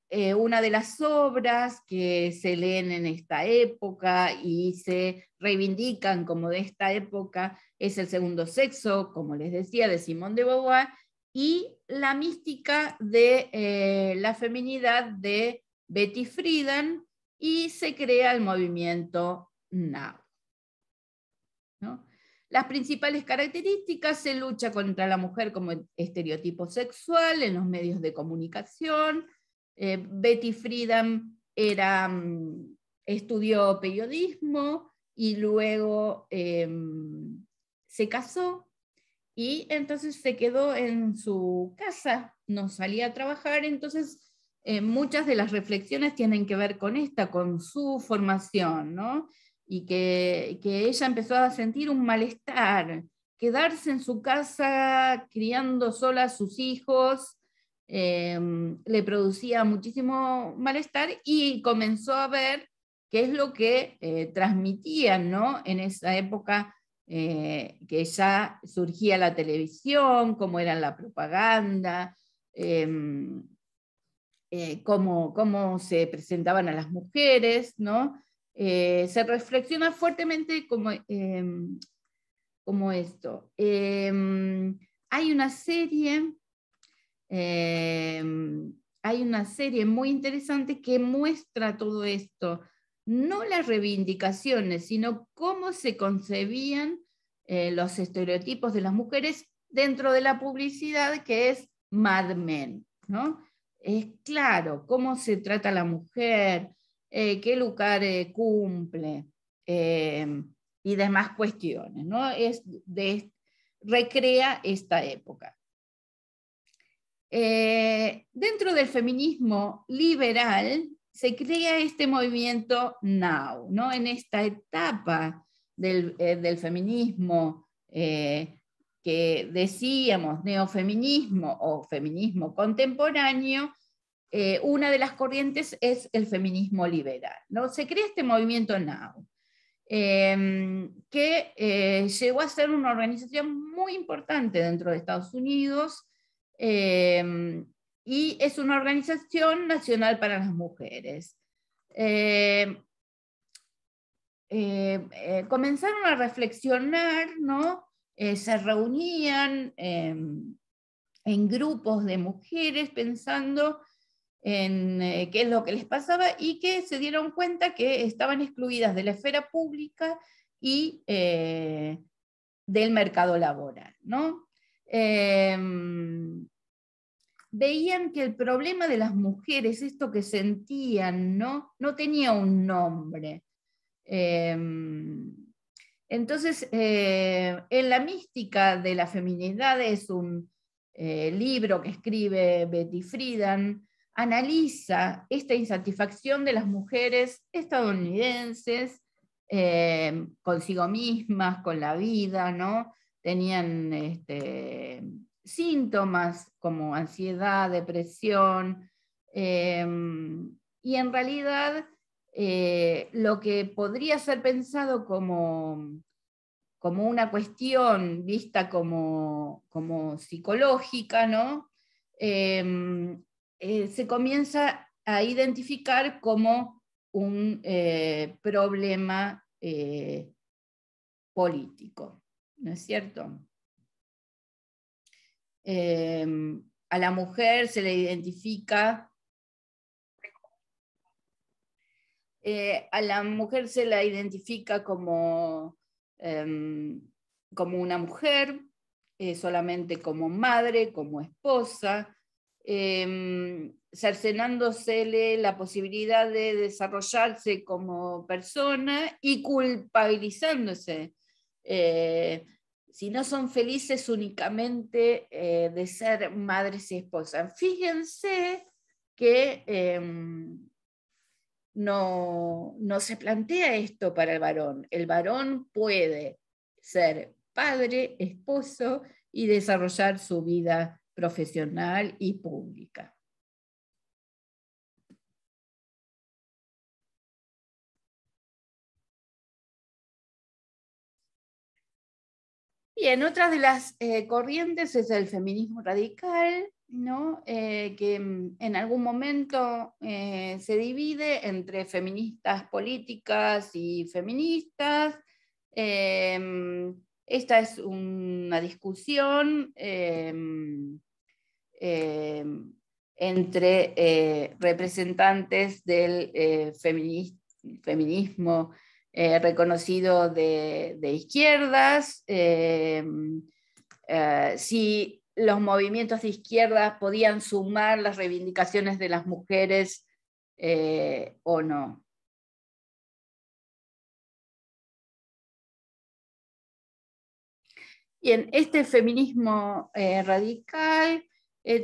eh, una de las obras que se leen en esta época y se reivindican como de esta época es El Segundo Sexo, como les decía, de Simone de Beauvoir, y La Mística de eh, la Feminidad de Betty Friedan, y se crea el movimiento Now. Las principales características, se lucha contra la mujer como estereotipo sexual en los medios de comunicación, eh, Betty Friedan era, mm, estudió periodismo y luego em, se casó y entonces se quedó en su casa, no salía a trabajar, entonces eh, muchas de las reflexiones tienen que ver con esta, con su formación, ¿no? Y que, que ella empezó a sentir un malestar, quedarse en su casa criando sola a sus hijos, Em, le producía muchísimo malestar y comenzó a ver qué es lo que eh, transmitían ¿no? en esa época eh, que ya surgía la televisión, cómo era la propaganda, em, eh, cómo, cómo, se presentaban a las mujeres, ¿no? se reflexiona fuertemente como em, esto. hay una serie Em, hay una serie muy interesante que muestra todo esto, no las reivindicaciones, sino cómo se concebían eh, los estereotipos de las mujeres dentro de la publicidad, que es Mad Men, Es claro cómo se trata la mujer, eh, qué lugar eh, cumple em, y demás cuestiones, ¿no? Es de, recrea esta época. Eh, dentro del feminismo liberal se crea este movimiento now, En esta etapa del, eh, feminismo eh, que decíamos neofeminismo o feminismo contemporáneo, una de las corrientes es el feminismo liberal. Se crea este movimiento NOW, em, que llegó a ser una organización muy importante dentro de Estados Unidos, Em, y es una organización nacional para las mujeres. Em, em, eh, comenzaron a reflexionar, ¿no? Eh, se reunían en grupos de mujeres pensando en eh, qué es lo que les pasaba y que se dieron cuenta que estaban excluidas de la esfera pública y del mercado laboral, ¿no? Em, veían que el problema de las mujeres, esto que sentían, no, no tenía un nombre. Em, entonces, eh, en la mística de la feminidad es un eh, libro que escribe Betty Friedan, analiza esta insatisfacción de las mujeres estadounidenses em, consigo mismas, con la vida, ¿no? tenían este, síntomas como ansiedad, depresión, em, y en realidad eh, lo que podría ser pensado como, como una cuestión vista como, psicológica, em, eh, se comienza a identificar como un eh, problema político. ¿no es cierto? Em, a la mujer se le identifica eh, a la mujer se la identifica como, em, como una mujer, eh, solamente como madre, como esposa, em, cercenándosele la posibilidad de desarrollarse como persona y culpabilizándose eh, si no son felices únicamente eh, de ser madres y esposas. Fíjense que em, no se plantea esto para el varón. El varón puede ser padre, esposo y desarrollar su vida profesional y pública. Y en otra de las eh, corrientes es el feminismo radical, eh, que mm, en algún momento eh, se divide entre feministas políticas y feministas. Mm, esta es una discusión mm, entre representantes del feminismo eh, reconocido de, izquierdas, eh, eh, si los movimientos de izquierdas podían sumar las reivindicaciones de las mujeres o no. Bien, este feminismo radical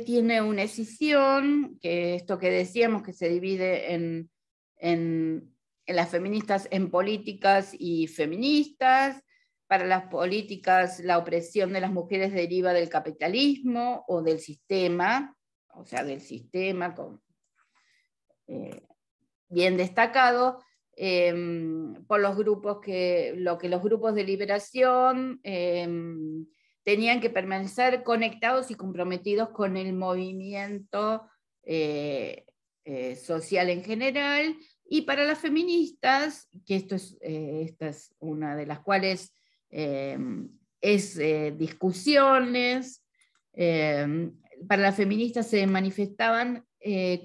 tiene una escisión, que esto que decíamos que se divide en las feministas en políticas y feministas, para las políticas la opresión de las mujeres deriva del capitalismo o del sistema, o sea, del sistema eh, bien destacado, em, por los grupos que, lo que los grupos de liberación em, tenían que permanecer conectados y comprometidos con el movimiento eh, eh, social en general y para las feministas, que esto es, eh, esta es una de las cuales eh, es eh, discusiones, para las feministas se manifestaban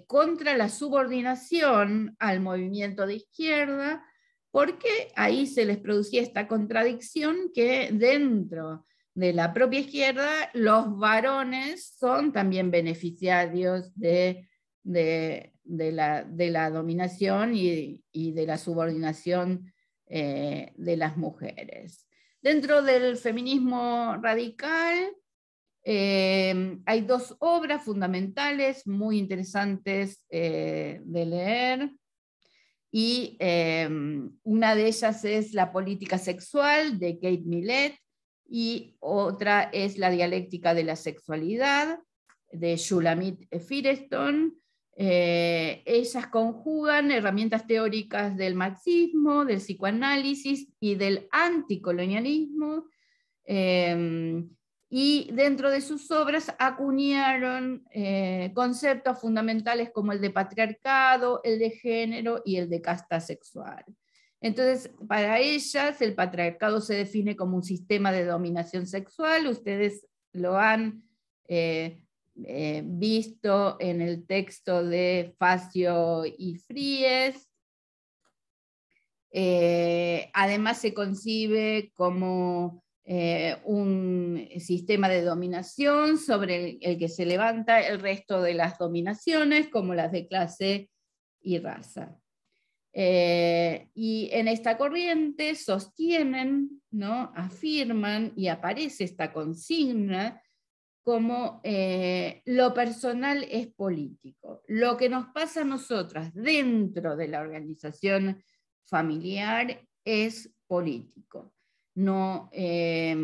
contra la subordinación al movimiento de izquierda, porque ahí se les producía esta contradicción que dentro de la propia izquierda los varones son también beneficiarios de de la, dominación y, de la subordinación eh, de las mujeres. Dentro del feminismo radical eh, hay dos obras fundamentales muy interesantes eh, de leer y una de ellas es La política sexual de Kate Millett y otra es La dialéctica de la sexualidad de Shulamit Firestone eh, ellas conjugan herramientas teóricas del marxismo, del psicoanálisis y del anticolonialismo, em, y dentro de sus obras acuñaron eh, conceptos fundamentales como el de patriarcado, el de género y el de casta sexual. Entonces, para ellas, el patriarcado se define como un sistema de dominación sexual, ustedes lo han eh, eh, visto en el texto de Facio y Fríes. Eh, además se concibe como eh, un sistema de dominación sobre el, que se levanta el resto de las dominaciones, como las de clase y raza. y en esta corriente sostienen, ¿no? afirman y aparece esta consigna como eh, lo personal es político. Lo que nos pasa a nosotras dentro de la organización familiar es político. No, eh,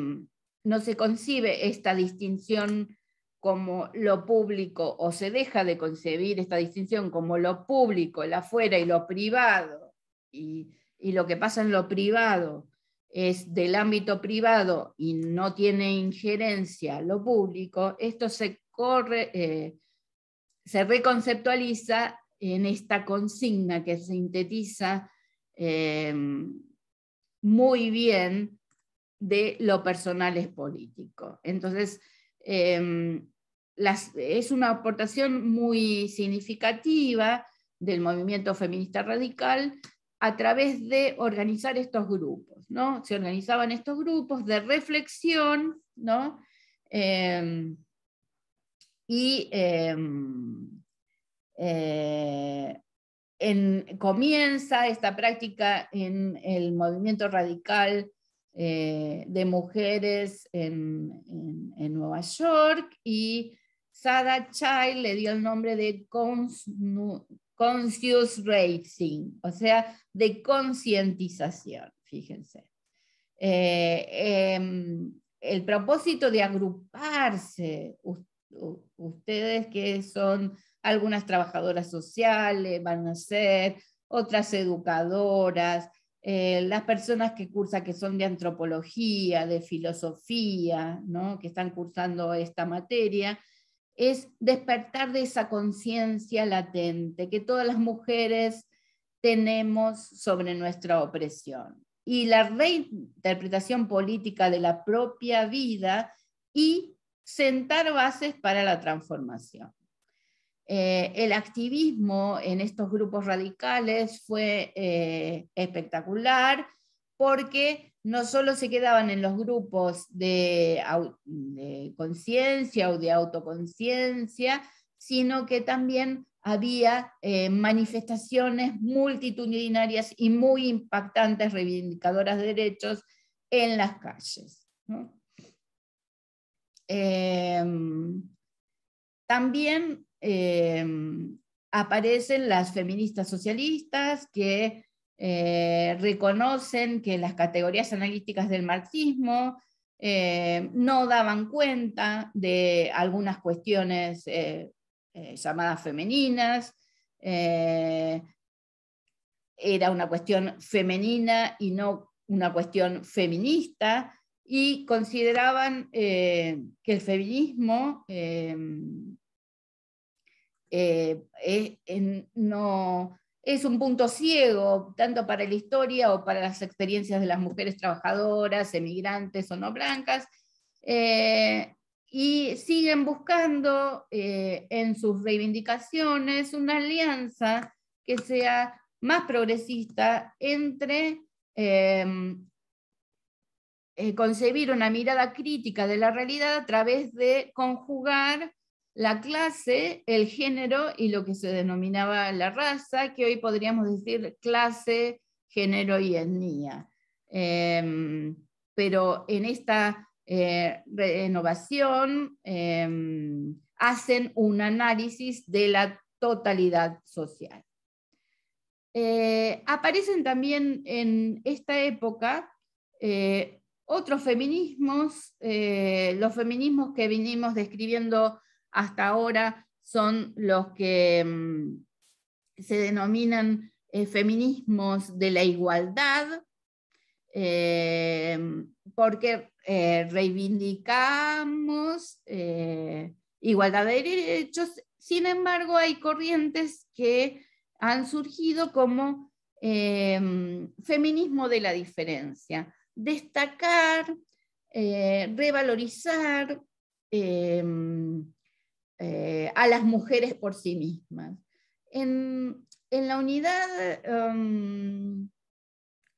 no se concibe esta distinción como lo público, o se deja de concebir esta distinción como lo público, el afuera y lo privado, y lo que pasa en lo privado es del ámbito privado y no tiene injerencia lo público, esto se, corre, eh, se reconceptualiza en esta consigna que sintetiza eh, muy bien de lo personal es político. Entonces, eh, es una aportación muy significativa del movimiento feminista radical a través de organizar estos grupos, ¿no? Se organizaban estos grupos de reflexión, ¿no? Em, y em, eh, comienza esta práctica en el movimiento radical eh, de mujeres en, Nueva York y Sada Child le dio el nombre de conscious raising, o sea, de concientización, fíjense. Eh, em, el propósito de agruparse, ustedes que son algunas trabajadoras sociales, van a ser otras educadoras, eh, las personas que cursan, que son de antropología, de filosofía, que están cursando esta materia, es despertar de esa conciencia latente que todas las mujeres tenemos sobre nuestra opresión y la reinterpretación política de la propia vida y sentar bases para la transformación. Eh, el activismo en estos grupos radicales fue eh, espectacular porque no solo se quedaban en los grupos de, conciencia o de autoconciencia, sino que también había eh, manifestaciones multitudinarias y muy impactantes reivindicadoras de derechos en las calles. Em, también em, aparecen las feministas socialistas que eh, reconocen que las categorías analíticas del marxismo eh, no daban cuenta de algunas cuestiones eh, llamadas femeninas, era una cuestión femenina y no una cuestión feminista, y consideraban que el feminismo no es un punto ciego, tanto para la historia o para las experiencias de las mujeres trabajadoras, emigrantes o no blancas, eh, y siguen buscando eh, en sus reivindicaciones una alianza que sea más progresista entre em, eh, concebir una mirada crítica de la realidad a través de conjugar la clase, el género y lo que se denominaba la raza, que hoy podríamos decir clase, género y etnia. Em, pero en esta eh, renovación em, hacen un análisis de la totalidad social. Eh, aparecen también en esta época eh, otros feminismos, los feminismos que vinimos describiendo hasta ahora son los que mm, se denominan eh, feminismos de la igualdad, eh, porque eh, reivindicamos igualdad de derechos, sin embargo hay corrientes que han surgido como feminismo de la diferencia, destacar, revalorizar, eh, a las mujeres por sí mismas. En, la unidad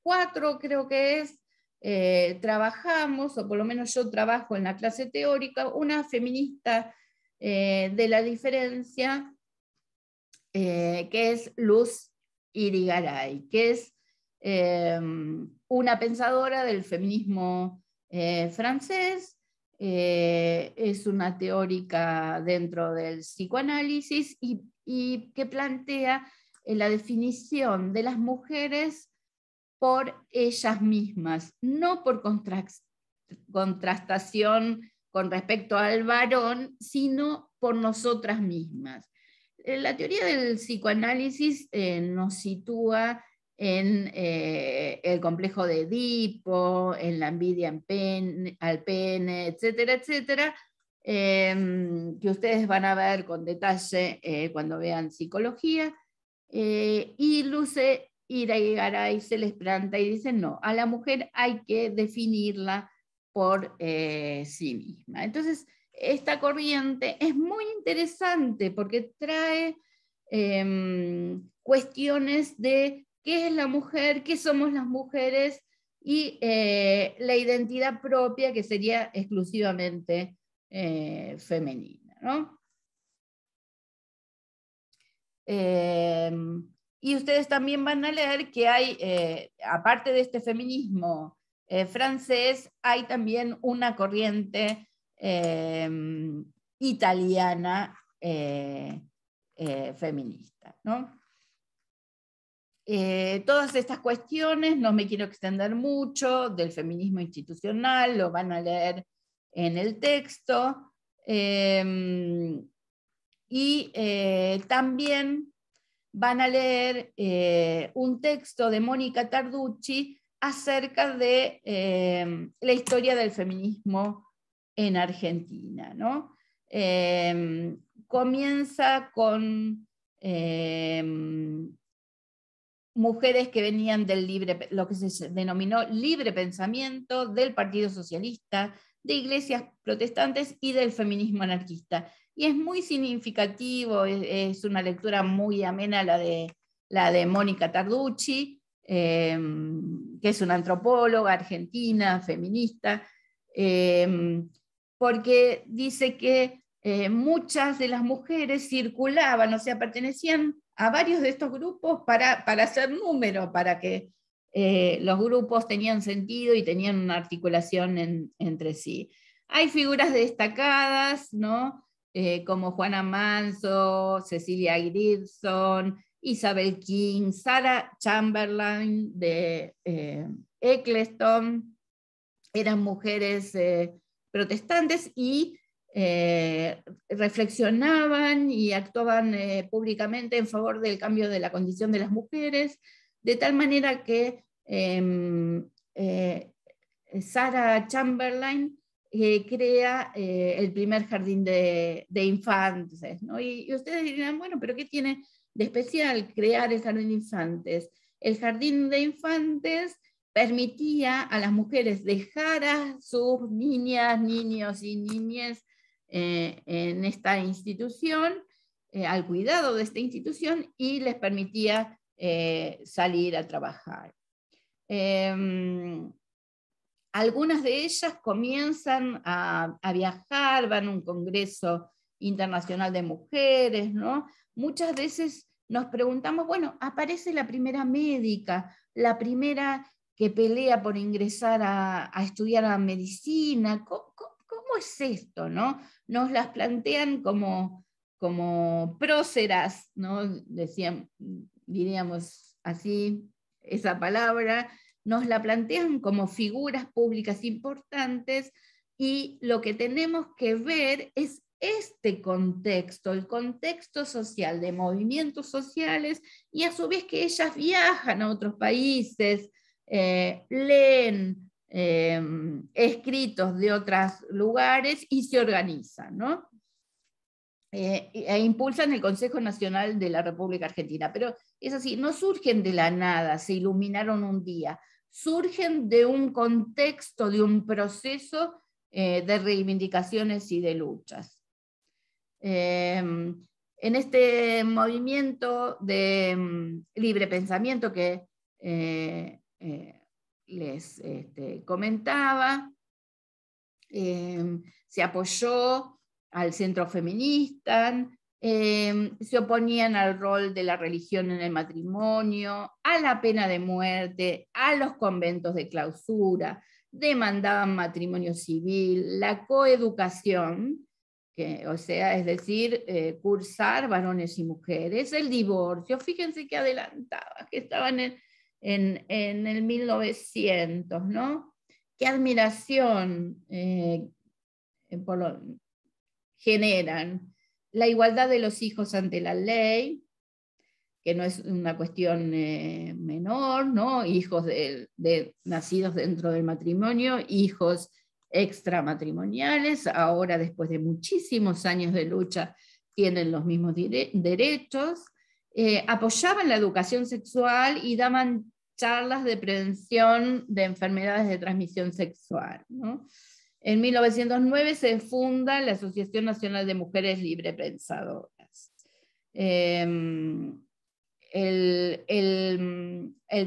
4 em, creo que es, eh, trabajamos, o por lo menos yo trabajo en la clase teórica, una feminista eh, de la diferencia, que es Luz Irigaray, que es em, una pensadora del feminismo francés eh, es una teórica dentro del psicoanálisis y, que plantea eh, la definición de las mujeres por ellas mismas, no por contrastación con respecto al varón, sino por nosotras mismas. Eh, la teoría del psicoanálisis nos sitúa en eh, el complejo de Edipo, en la envidia al pene, etcétera, etcétera, em, que ustedes van a ver con detalle eh, cuando vean psicología. Eh, y Luce irá y se les planta y dicen, no, a la mujer hay que definirla por sí misma. Entonces, esta corriente es muy interesante porque trae em, cuestiones de qué es la mujer, qué somos las mujeres y eh, la identidad propia que sería exclusivamente eh, femenina. ¿no? Em, y ustedes también van a leer que hay, eh, aparte de este feminismo francés, hay también una corriente em, italiana feminista. ¿no? Eh, todas estas cuestiones, no me quiero extender mucho, del feminismo institucional, lo van a leer en el texto. Em, y eh, también van a leer eh, un texto de Mónica Tarducci acerca de em, la historia del feminismo en Argentina. ¿no? Em, comienza con mujeres que venían del libre, lo que se denominó libre pensamiento, del Partido Socialista, de iglesias protestantes y del feminismo anarquista. Y es muy significativo, es, una lectura muy amena la de, la de Mónica Tarducci, em, que es una antropóloga argentina, feminista, em, porque dice que eh, muchas de las mujeres circulaban, o sea, pertenecían a varios de estos grupos para, hacer número, para que eh, los grupos tenían sentido y tenían una articulación entre sí. Hay figuras destacadas, ¿no? Eh, como Juana Manso, Cecilia Grierson, Isabel King, Sara Chamberlain de Eccleston, eran mujeres protestantes y eh, reflexionaban y actuaban eh, públicamente en favor del cambio de la condición de las mujeres, de tal manera que em, eh, Sara Chamberlain crea el primer jardín de, infantes. Y, ustedes dirán, bueno, pero ¿qué tiene de especial crear el jardín de infantes? El jardín de infantes permitía a las mujeres dejar a sus niñas, niños y niñas eh, en esta institución, eh, al cuidado de esta institución y les permitía eh, salir a trabajar. Em, algunas de ellas comienzan a, viajar, van a un congreso internacional de mujeres, ¿no? Muchas veces nos preguntamos, bueno, aparece la primera médica, la primera que pelea por ingresar a, estudiar a medicina, ¿cómo, es esto, ¿no? Nos las plantean como, como próceras, ¿no? Decían, diríamos así esa palabra, nos la plantean como figuras públicas importantes y lo que tenemos que ver es este contexto, el contexto social de movimientos sociales y a su vez que ellas viajan a otros países, eh, leen, Em, escritos de otros lugares y se organizan, ¿no? Eh, e impulsan el Consejo Nacional de la República Argentina. Pero es así, no surgen de la nada, se iluminaron un día, surgen de un contexto, de un proceso eh, de reivindicaciones y de luchas. Em, en este movimiento de em, libre pensamiento que eh, les este, comentaba, em, se apoyó al centro feminista, em, se oponían al rol de la religión en el matrimonio, a la pena de muerte, a los conventos de clausura, demandaban matrimonio civil, la coeducación, o sea, es decir, eh, cursar varones y mujeres, el divorcio, fíjense que adelantaba, que estaban en, en, el 1900, ¿no? Qué admiración eh, eh, generan la igualdad de los hijos ante la ley, que no es una cuestión eh, menor, ¿no? hijos de, nacidos dentro del matrimonio, hijos extramatrimoniales, ahora después de muchísimos años de lucha tienen los mismos derechos, apoyaban la educación sexual y daban charlas de prevención de enfermedades de transmisión sexual. En 1909 se funda la Asociación Nacional de Mujeres Libre Pensadoras. Em, el,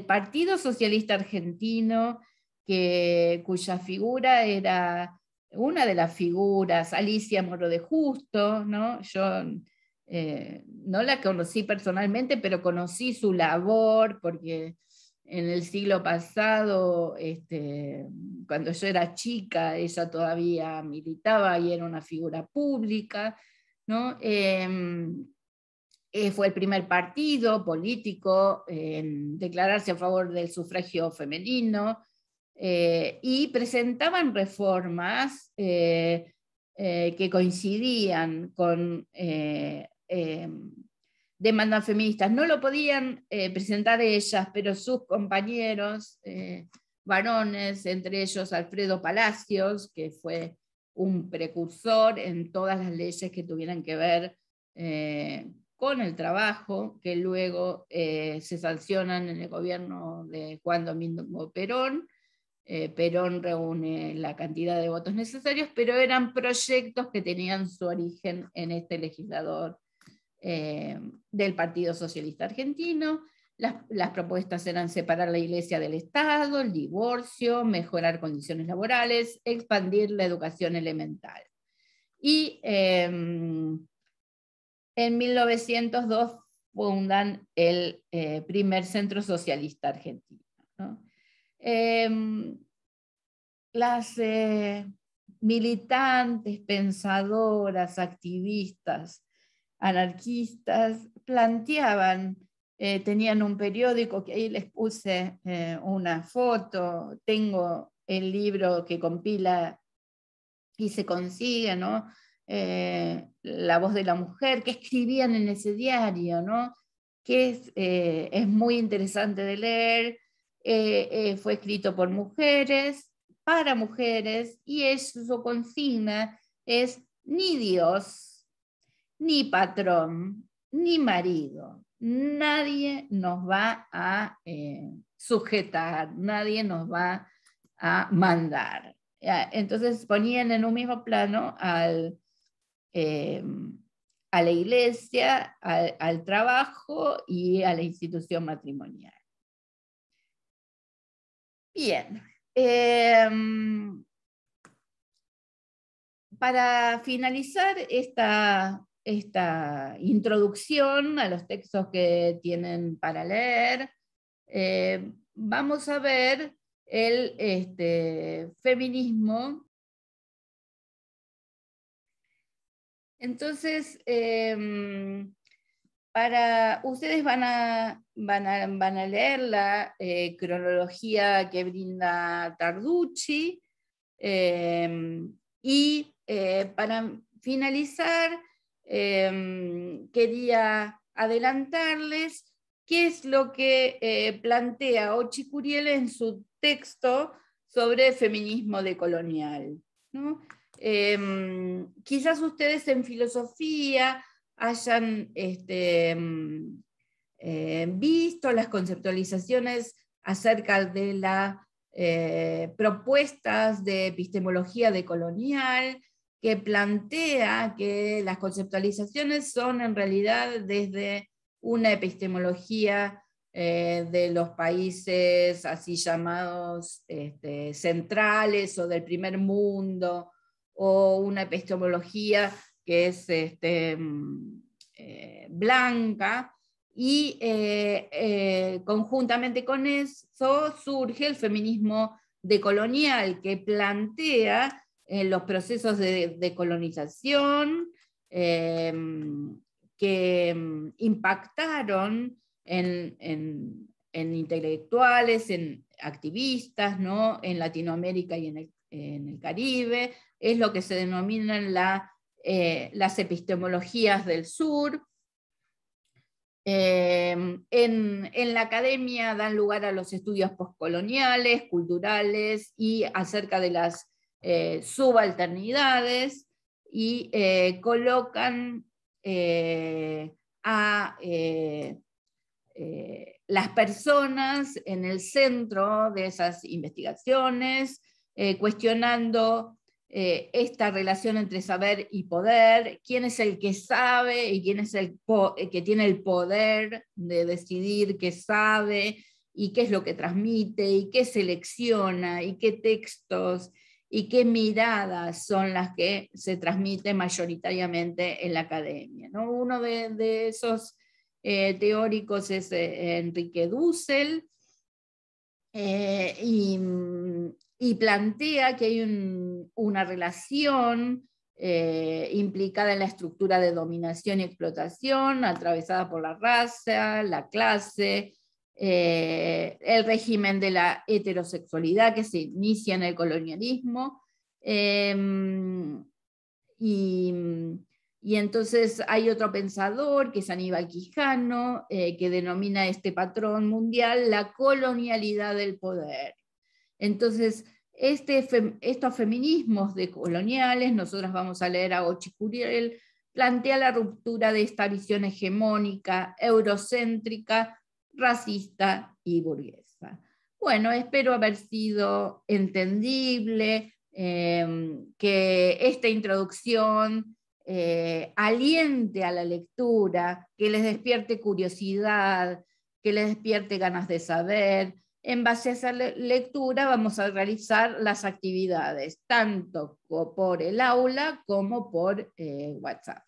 Partido Socialista Argentino, cuya figura era una de las figuras, Alicia Moro de Justo, ¿no? yo eh, no la conocí personalmente, pero conocí su labor porque en el siglo pasado, este, cuando yo era chica, ella todavía militaba y era una figura pública, em, eh, fue el primer partido político en declararse a favor del sufragio femenino eh, y presentaban reformas eh, que coincidían con em, demandan feministas. No lo podían eh, presentar ellas, pero sus compañeros eh, varones, entre ellos Alfredo Palacios, que fue un precursor en todas las leyes que tuvieran que ver eh, con el trabajo, que luego se sancionan en el gobierno de Juan Domingo Perón. Perón reúne la cantidad de votos necesarios, pero eran proyectos que tenían su origen en este legislador eh, del Partido Socialista Argentino. Las, propuestas eran separar la iglesia del Estado, el divorcio, mejorar condiciones laborales, expandir la educación elemental. Y em, en 1902 fundan el eh, primer centro socialista argentino. Em, las eh, militantes, pensadoras, activistas anarquistas planteaban, eh, tenían un periódico que ahí les puse eh, una foto, tengo el libro que compila y se consigue, ¿no? Eh, la voz de la mujer, que escribían en ese diario, ¿no? que es, muy interesante de leer, fue escrito por mujeres, para mujeres, y eso su consigna es ni Dios ni patrón, ni marido. Nadie nos va a eh, sujetar, nadie nos va a mandar. Entonces ponían en un mismo plano al, eh, a la iglesia, al, trabajo y a la institución matrimonial. Bien. Em, para finalizar esta esta introducción a los textos que tienen para leer, eh, vamos a ver el este, feminismo. Entonces, eh, para ustedes van a, leer la eh, cronología que brinda Tarducci y para finalizar, Em, quería adelantarles qué es lo que eh, plantea Ochi Curiel en su texto sobre feminismo decolonial. Em, quizás ustedes en filosofía hayan este, em, eh, visto las conceptualizaciones acerca de las eh, propuestas de epistemología decolonial, que plantea que las conceptualizaciones son en realidad desde una epistemología eh, de los países así llamados este, centrales o del primer mundo, o una epistemología que es este, mm, eh, blanca, y eh, conjuntamente con eso surge el feminismo decolonial que plantea eh, los procesos de, colonización em, que em, impactaron en, intelectuales, en activistas, en Latinoamérica y en el, Caribe. Es lo que se denominan eh, las epistemologías del sur. Em, en, en, la academia dan lugar a los estudios postcoloniales, culturales y acerca de las eh, subalternidades y eh, colocan eh, a las personas en el centro de esas investigaciones, cuestionando esta relación entre saber y poder, quién es el que sabe y quién es el que tiene el poder de decidir qué sabe y qué es lo que transmite y qué selecciona y qué textos y qué miradas son las que se transmiten mayoritariamente en la academia. Uno de, esos eh, teóricos es eh, Enrique Dussel eh, mm, y, plantea que hay una relación implicada en la estructura de dominación y explotación, atravesada por la raza, la clase, eh, el régimen de la heterosexualidad que se inicia en el colonialismo. Em, y, entonces hay otro pensador, que es Aníbal Quijano, eh, que denomina este patrón mundial la colonialidad del poder. Entonces, este, estos feminismos decoloniales, nosotras vamos a leer a Ochi Curiel, plantea la ruptura de esta visión hegemónica, eurocéntrica, racista y burguesa. Bueno, espero haber sido entendible, eh, que esta introducción eh, aliente a la lectura, que les despierte curiosidad, que les despierte ganas de saber. En base a esa lectura vamos a realizar las actividades, tanto por el aula como por eh, WhatsApp.